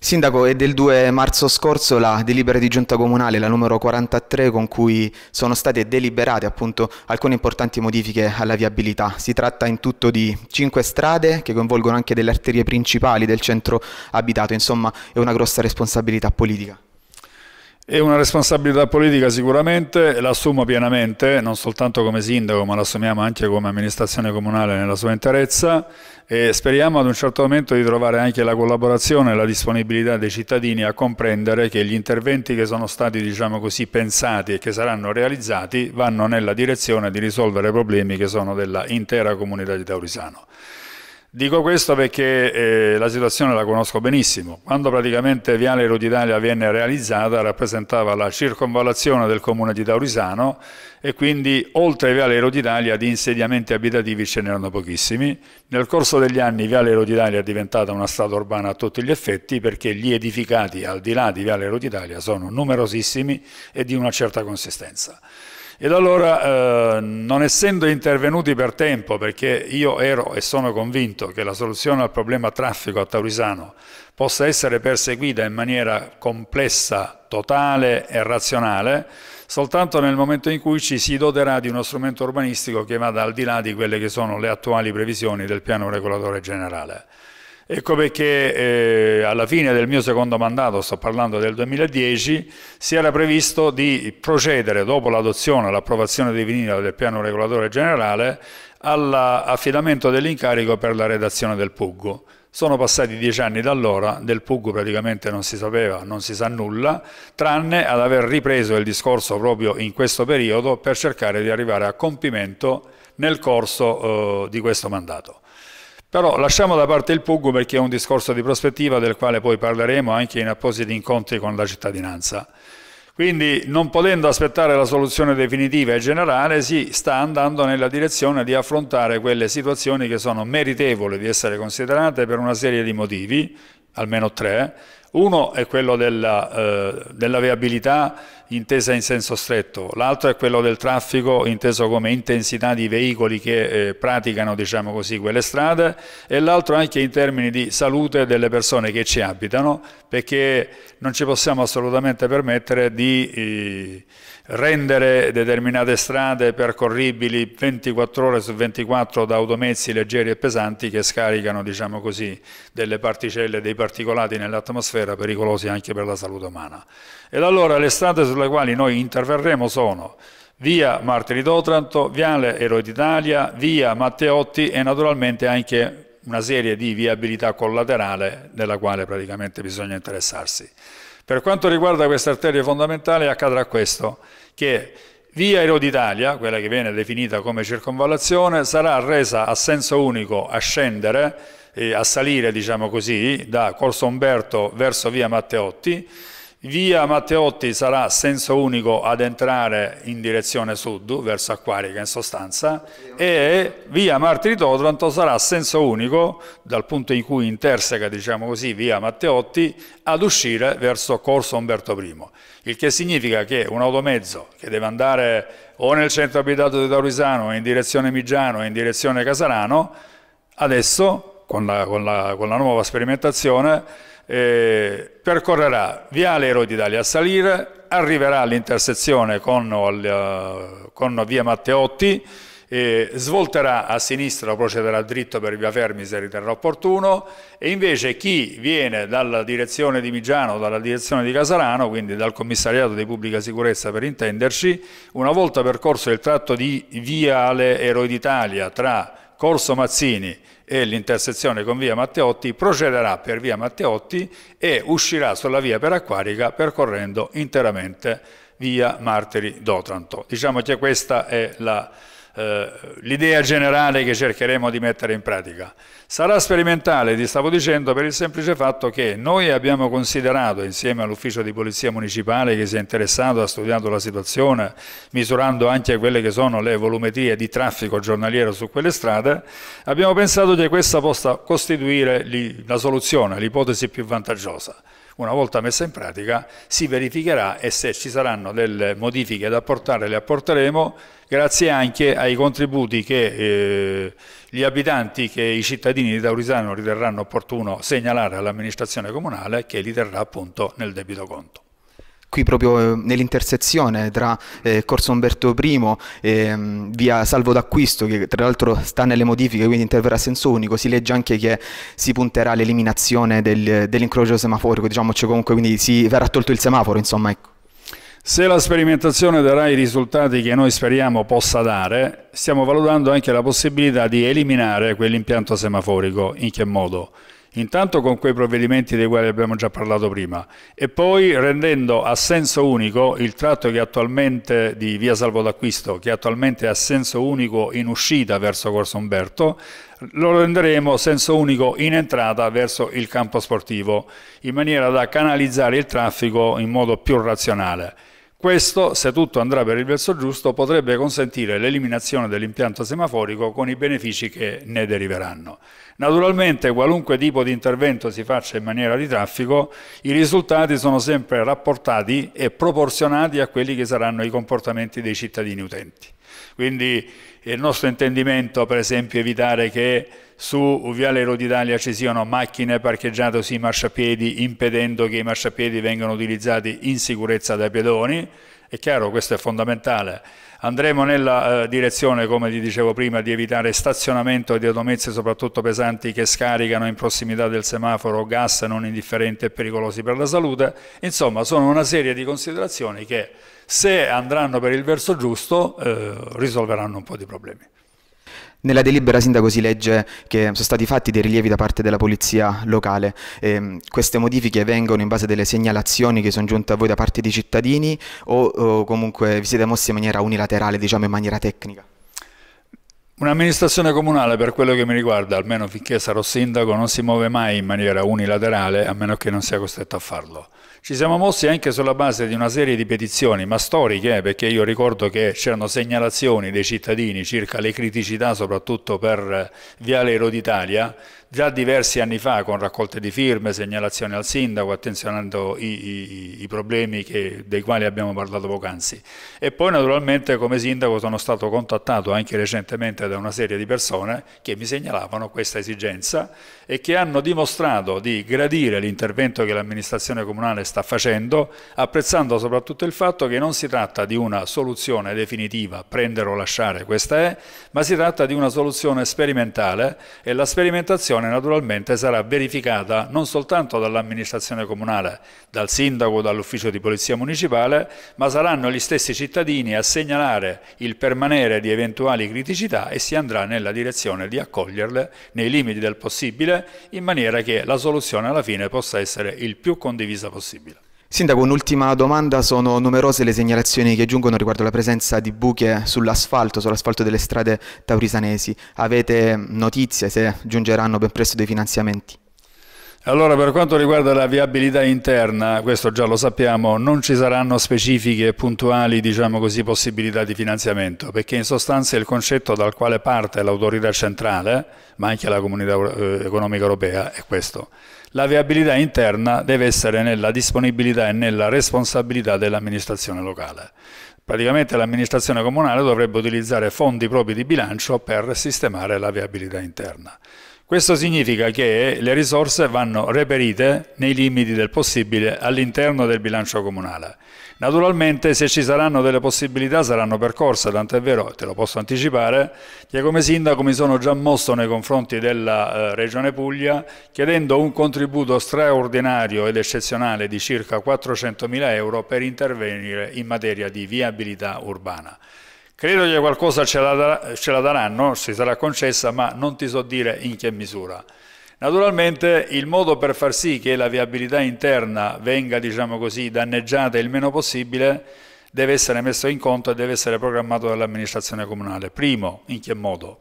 Sindaco, è del 2 marzo scorso la delibera di giunta comunale, la numero 43, con cui sono state deliberate appunto alcune importanti modifiche alla viabilità. Si tratta in tutto di cinque strade che coinvolgono anche delle arterie principali del centro abitato, insomma è una grossa responsabilità politica. È una responsabilità politica sicuramente, l'assumo pienamente, non soltanto come sindaco ma l'assumiamo anche come amministrazione comunale nella sua interezza e speriamo ad un certo momento di trovare anche la collaborazione e la disponibilità dei cittadini a comprendere che gli interventi che sono stati diciamo così, pensati e che saranno realizzati vanno nella direzione di risolvere problemi che sono della intera comunità di Taurisano. Dico questo perché eh, la situazione la conosco benissimo. Quando praticamente Viale Roditalia venne realizzata rappresentava la circonvallazione del comune di Taurisano e quindi oltre Viale Roditalia di insediamenti abitativi ce n'erano pochissimi. Nel corso degli anni Viale Roditalia è diventata una strada urbana a tutti gli effetti perché gli edificati al di là di Viale Roditalia sono numerosissimi e di una certa consistenza. Ed allora, eh, non essendo intervenuti per tempo, perché io ero e sono convinto che la soluzione al problema traffico a Taurisano possa essere perseguita in maniera complessa, totale e razionale, soltanto nel momento in cui ci si doterà di uno strumento urbanistico che vada al di là di quelle che sono le attuali previsioni del piano regolatore generale. Ecco perché eh, alla fine del mio secondo mandato, sto parlando del 2010, si era previsto di procedere, dopo l'adozione e l'approvazione definitiva del piano regolatore generale, all'affidamento dell'incarico per la redazione del PUG. Sono passati dieci anni da allora, del PUG praticamente non si sapeva, non si sa nulla, tranne ad aver ripreso il discorso proprio in questo periodo per cercare di arrivare a compimento nel corso eh, di questo mandato. Però lasciamo da parte il Puggo perché è un discorso di prospettiva del quale poi parleremo anche in appositi incontri con la cittadinanza. Quindi non potendo aspettare la soluzione definitiva e generale si sta andando nella direzione di affrontare quelle situazioni che sono meritevoli di essere considerate per una serie di motivi, almeno tre. Uno è quello della, eh, della viabilità intesa in senso stretto, l'altro è quello del traffico inteso come intensità di veicoli che eh, praticano diciamo così, quelle strade e l'altro anche in termini di salute delle persone che ci abitano perché non ci possiamo assolutamente permettere di eh, rendere determinate strade percorribili 24 ore su 24 da automezzi leggeri e pesanti che scaricano diciamo così, delle particelle, dei particolati nell'atmosfera pericolosi anche per la salute umana. Ed allora le strade sulle quali noi interverremo sono via Martiri d'Otranto, viale Eroi d'Italia, via Matteotti e naturalmente anche una serie di viabilità collaterale della quale praticamente bisogna interessarsi. Per quanto riguarda questa arteria fondamentale accadrà questo, che Via Ero d'Italia, quella che viene definita come circonvallazione, sarà resa a senso unico a scendere, a salire diciamo così, da Corso Umberto verso via Matteotti Via Matteotti sarà senso unico ad entrare in direzione sud, verso Acquarica in sostanza, e via Martiri Otranto sarà senso unico, dal punto in cui interseca, diciamo così, via Matteotti, ad uscire verso Corso Umberto I. Il che significa che un automezzo che deve andare o nel centro abitato di Taurisano, o in direzione Migiano, o in direzione Casarano, adesso, con la, con la, con la nuova sperimentazione, eh, percorrerà Viale Eroi d'Italia a salire, arriverà all'intersezione con, uh, con, Via Matteotti, eh, svolterà a sinistra, procederà dritto per Via Fermi se riterrà opportuno e invece chi viene dalla direzione di Migiano, dalla direzione di Casarano, quindi dal commissariato di pubblica sicurezza per intenderci, una volta percorso il tratto di Viale Eroi d'Italia tra Corso Mazzini e l'intersezione con via Matteotti, procederà per via Matteotti e uscirà sulla via per Acquarica percorrendo interamente via Martiri d'Otranto. Diciamo che questa è la eh, l'idea generale che cercheremo di mettere in pratica. Sarà sperimentale, ti stavo dicendo, per il semplice fatto che noi abbiamo considerato, insieme all'ufficio di polizia municipale che si è interessato, ha studiato la situazione, misurando anche quelle che sono le volumetrie di traffico giornaliero su quelle strade, abbiamo pensato che questa possa costituire la soluzione, l'ipotesi più vantaggiosa. Una volta messa in pratica si verificherà e se ci saranno delle modifiche da apportare le apporteremo, grazie anche ai contributi che eh, gli abitanti, che i cittadini di Taurisano riterranno opportuno segnalare all'amministrazione comunale che li terrà appunto nel debito conto qui proprio eh, nell'intersezione tra eh, Corso Umberto I e mh, mm, via Salvo d'Acquisto, che tra l'altro sta nelle modifiche, quindi interverrà a senso unico, si legge anche che si punterà all'eliminazione del, dell'incrocio semaforico, diciamo, cioè comunque quindi si verrà tolto il semaforo, insomma, ecco. Se la sperimentazione darà i risultati che noi speriamo possa dare, stiamo valutando anche la possibilità di eliminare quell'impianto semaforico. In che modo? Intanto con quei provvedimenti dei quali abbiamo già parlato prima e poi rendendo a senso unico il tratto che attualmente di via Salvo d'Acquisto, che attualmente è a senso unico in uscita verso Corso Umberto, lo renderemo senso unico in entrata verso il campo sportivo, in maniera da canalizzare il traffico in modo più razionale. Questo, se tutto andrà per il verso giusto, potrebbe consentire l'eliminazione dell'impianto semaforico con i benefici che ne deriveranno. Naturalmente, qualunque tipo di intervento si faccia in maniera di traffico, i risultati sono sempre rapportati e proporzionati a quelli che saranno i comportamenti dei cittadini utenti. Quindi il nostro intendimento, per esempio, è evitare che su Viale Roditalia ci siano macchine parcheggiate sui marciapiedi, impedendo che i marciapiedi vengano utilizzati in sicurezza dai pedoni. È chiaro, questo è fondamentale. Andremo nella eh, direzione, come vi dicevo prima, di evitare stazionamento di automezzi, soprattutto pesanti, che scaricano in prossimità del semaforo gas non indifferenti e pericolosi per la salute. Insomma, sono una serie di considerazioni che se andranno per il verso giusto eh, risolveranno un po' di problemi. Nella delibera sindaco si legge che sono stati fatti dei rilievi da parte della polizia locale. E ehm, queste modifiche vengono in base a delle segnalazioni che sono giunte a voi da parte dei cittadini o, o comunque vi siete mossi in maniera unilaterale, diciamo in maniera tecnica? Un'amministrazione comunale, per quello che mi riguarda, almeno finché sarò sindaco, non si muove mai in maniera unilaterale, a meno che non sia costretto a farlo. Ci siamo mossi anche sulla base di una serie di petizioni, ma storiche, eh, perché io ricordo che c'erano segnalazioni dei cittadini circa le criticità, soprattutto per eh, Viale Rod Italia, già diversi anni fa con raccolte di firme, segnalazioni al sindaco, attenzionando i, i, i problemi che, dei quali abbiamo parlato poc'anzi. E poi naturalmente come sindaco sono stato contattato anche recentemente da una serie di persone che mi segnalavano questa esigenza e che hanno dimostrato di gradire l'intervento che l'amministrazione comunale sta facendo, apprezzando soprattutto il fatto che non si tratta di una soluzione definitiva, prendere o lasciare, questa è, ma si tratta di una soluzione sperimentale e la sperimentazione situazione naturalmente sarà verificata non soltanto dall'amministrazione comunale, dal sindaco, dall'ufficio di polizia municipale, ma saranno gli stessi cittadini a segnalare il permanere di eventuali criticità e si andrà nella direzione di accoglierle nei limiti del possibile in maniera che la soluzione alla fine possa essere il più condivisa possibile. Sindaco, un'ultima domanda. Sono numerose le segnalazioni che giungono riguardo alla presenza di buche sull'asfalto, sull'asfalto delle strade taurisanesi. Avete notizie se giungeranno ben presto dei finanziamenti? Allora, per quanto riguarda la viabilità interna, questo già lo sappiamo, non ci saranno specifiche e puntuali diciamo così, possibilità di finanziamento, perché in sostanza il concetto dal quale parte l'autorità centrale, ma anche la comunità eh, economica europea, è questo. La viabilità interna deve essere nella disponibilità e nella responsabilità dell'amministrazione locale. Praticamente l'amministrazione comunale dovrebbe utilizzare fondi propri di bilancio per sistemare la viabilità interna. Questo significa che le risorse vanno reperite nei limiti del possibile all'interno del bilancio comunale. Naturalmente se ci saranno delle possibilità saranno percorse, tanto è vero, te lo posso anticipare, che come sindaco mi sono già mosso nei confronti della eh, Regione Puglia chiedendo un contributo straordinario ed eccezionale di circa 400.000 euro per intervenire in materia di viabilità urbana. Credo che qualcosa ce la, darà, ce la daranno, si sarà concessa, ma non ti so dire in che misura. Naturalmente il modo per far sì che la viabilità interna venga, diciamo così, danneggiata il meno possibile deve essere messo in conto e deve essere programmato dall'amministrazione comunale. Primo, in che modo?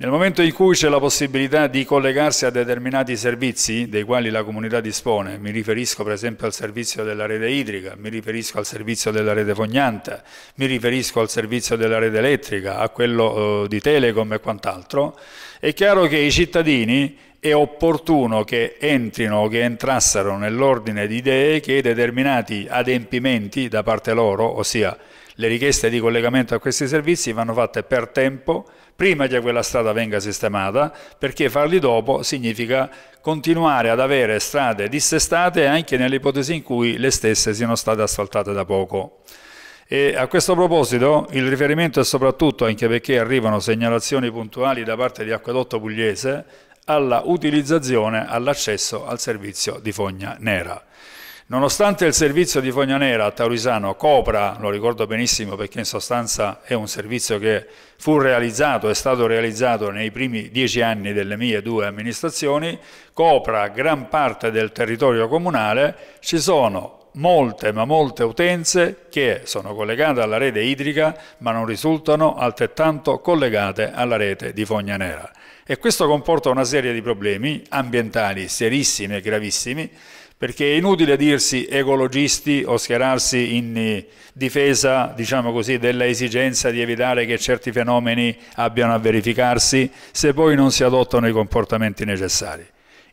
Nel momento in cui c'è la possibilità di collegarsi a determinati servizi dei quali la comunità dispone, mi riferisco per esempio al servizio della rete idrica, mi riferisco al servizio della rete fognante, mi riferisco al servizio della rete elettrica, a quello eh, di Telecom e quant'altro, è chiaro che i cittadini è opportuno che entrino o che entrassero nell'ordine di idee che determinati adempimenti da parte loro, ossia le richieste di collegamento a questi servizi, vanno fatte per tempo prima che quella strada venga sistemata, perché farli dopo significa continuare ad avere strade dissestate anche nell'ipotesi in cui le stesse siano state asfaltate da poco. E a questo proposito il riferimento è soprattutto, anche perché arrivano segnalazioni puntuali da parte di Acquedotto Pugliese, alla utilizzazione, all'accesso al servizio di fogna nera. Nonostante il servizio di Fogna Nera a Taurisano copra, lo ricordo benissimo perché in sostanza è un servizio che fu realizzato, è stato realizzato nei primi dieci anni delle mie due amministrazioni, copra gran parte del territorio comunale, ci sono molte ma molte utenze che sono collegate alla rete idrica ma non risultano altrettanto collegate alla rete di fogna nera e questo comporta una serie di problemi ambientali serissimi e gravissimi perché è inutile dirsi ecologisti o schierarsi in eh, difesa, diciamo così, della di evitare che certi fenomeni abbiano a verificarsi se poi non si adottano i comportamenti necessari.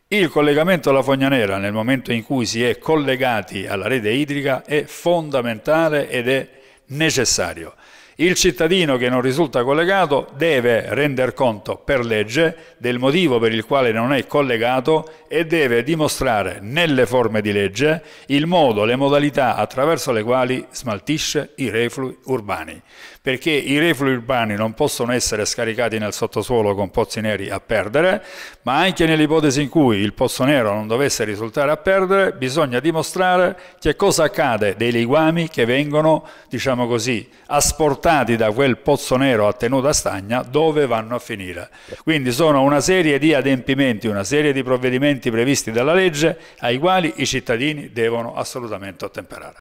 Il collegamento alla fogna nera nel momento in cui si è collegati alla rete idrica è fondamentale ed è necessario. Il cittadino che non risulta collegato deve render conto per legge del motivo per il quale non è collegato e deve dimostrare nelle forme di legge il modo, le modalità attraverso le quali smaltisce i reflui urbani perché i reflui urbani non possono essere scaricati nel sottosuolo con pozzi neri a perdere, ma anche nell'ipotesi in cui il pozzo nero non dovesse risultare a perdere, bisogna dimostrare che cosa accade dei liquami che vengono, diciamo così, asportati da quel pozzo nero a tenuta stagna, dove vanno a finire. Quindi sono una serie di adempimenti, una serie di provvedimenti previsti dalla legge ai quali i cittadini devono assolutamente ottemperare.